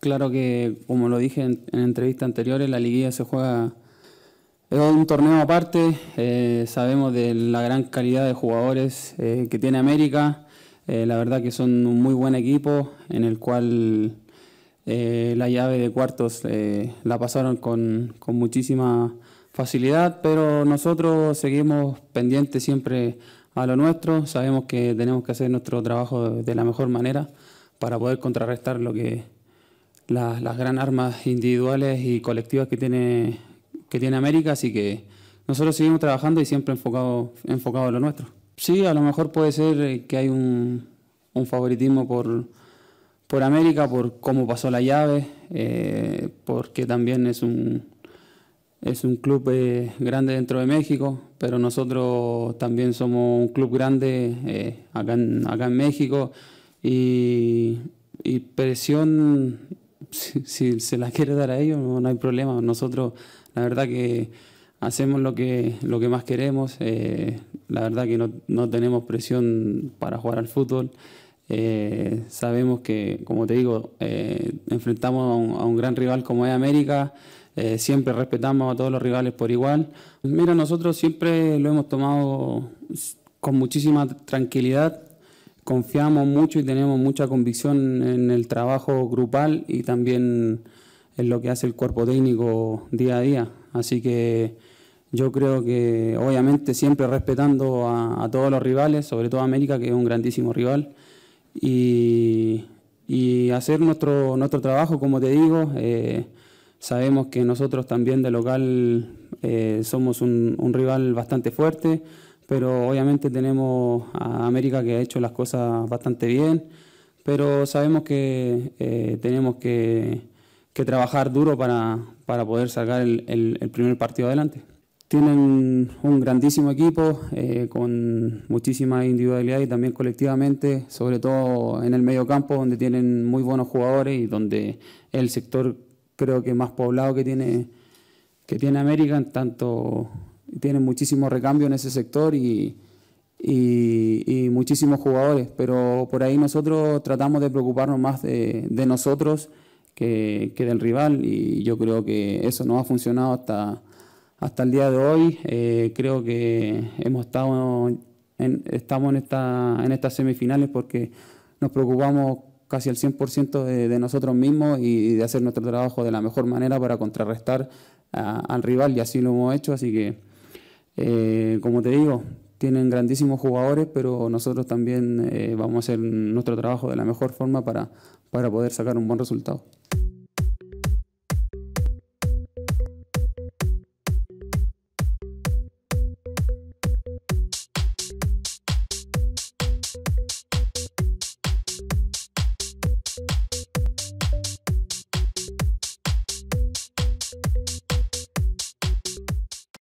Claro que, como lo dije en, entrevistas anteriores, la liguilla se juega es un torneo aparte, eh, sabemos de la gran calidad de jugadores eh, que tiene América, eh, la verdad que son un muy buen equipo en el cual la llave de cuartos la pasaron con, con, muchísima facilidad, pero nosotros seguimos pendientes siempre a lo nuestro, sabemos que tenemos que hacer nuestro trabajo de la mejor manera para poder contrarrestar lo que, las, las gran armas individuales y colectivas que tiene, que tiene América, así que nosotros seguimos trabajando y siempre enfocado, enfocado a lo nuestro. Sí, a lo mejor puede ser que hay un, un favoritismo por, por América, por cómo pasó la llave, eh, porque también es un, es un club eh, grande dentro de México, pero nosotros también somos un club grande eh, acá, en, acá en México y, y presión si, se la quiere dar a ellos, no, hay problema. Nosotros, la verdad que hacemos lo que, lo que más queremos. Eh, la verdad que no, tenemos presión para jugar al fútbol. Eh, sabemos que, como te digo, eh, enfrentamos a un, gran rival como es América. siempre respetamos a todos los rivales por igual. Mira, nosotros siempre lo hemos tomado con muchísima tranquilidad confiamos mucho y tenemos mucha convicción en el trabajo grupal y también en lo que hace el cuerpo técnico día a día. Así que yo creo que obviamente siempre respetando a, todos los rivales, sobre todo América, que es un grandísimo rival, y, hacer nuestro, nuestro trabajo, como te digo. Eh, sabemos que nosotros también de local eh, somos un rival bastante fuerte pero obviamente tenemos a América que ha hecho las cosas bastante bien, pero sabemos que eh, tenemos que, que, trabajar duro para, para poder sacar el, el, primer partido adelante. Tienen un grandísimo equipo eh, con muchísima individualidad y también colectivamente, sobre todo en el medio campo donde tienen muy buenos jugadores y donde el sector creo que más poblado que tiene, que tiene América, en tanto tienen muchísimo recambio en ese sector y, muchísimos jugadores, pero por ahí nosotros tratamos de preocuparnos más de, nosotros que, que, del rival y yo creo que eso no ha funcionado hasta, hasta el día de hoy. Eh, creo que hemos estado en, estamos en, esta, en estas semifinales porque nos preocupamos casi al 100% de, de, nosotros mismos y, de hacer nuestro trabajo de la mejor manera para contrarrestar al rival y así lo hemos hecho, así que eh, como te digo, tienen grandísimos jugadores, pero nosotros también eh, vamos a hacer nuestro trabajo de la mejor forma para, para poder sacar un buen resultado.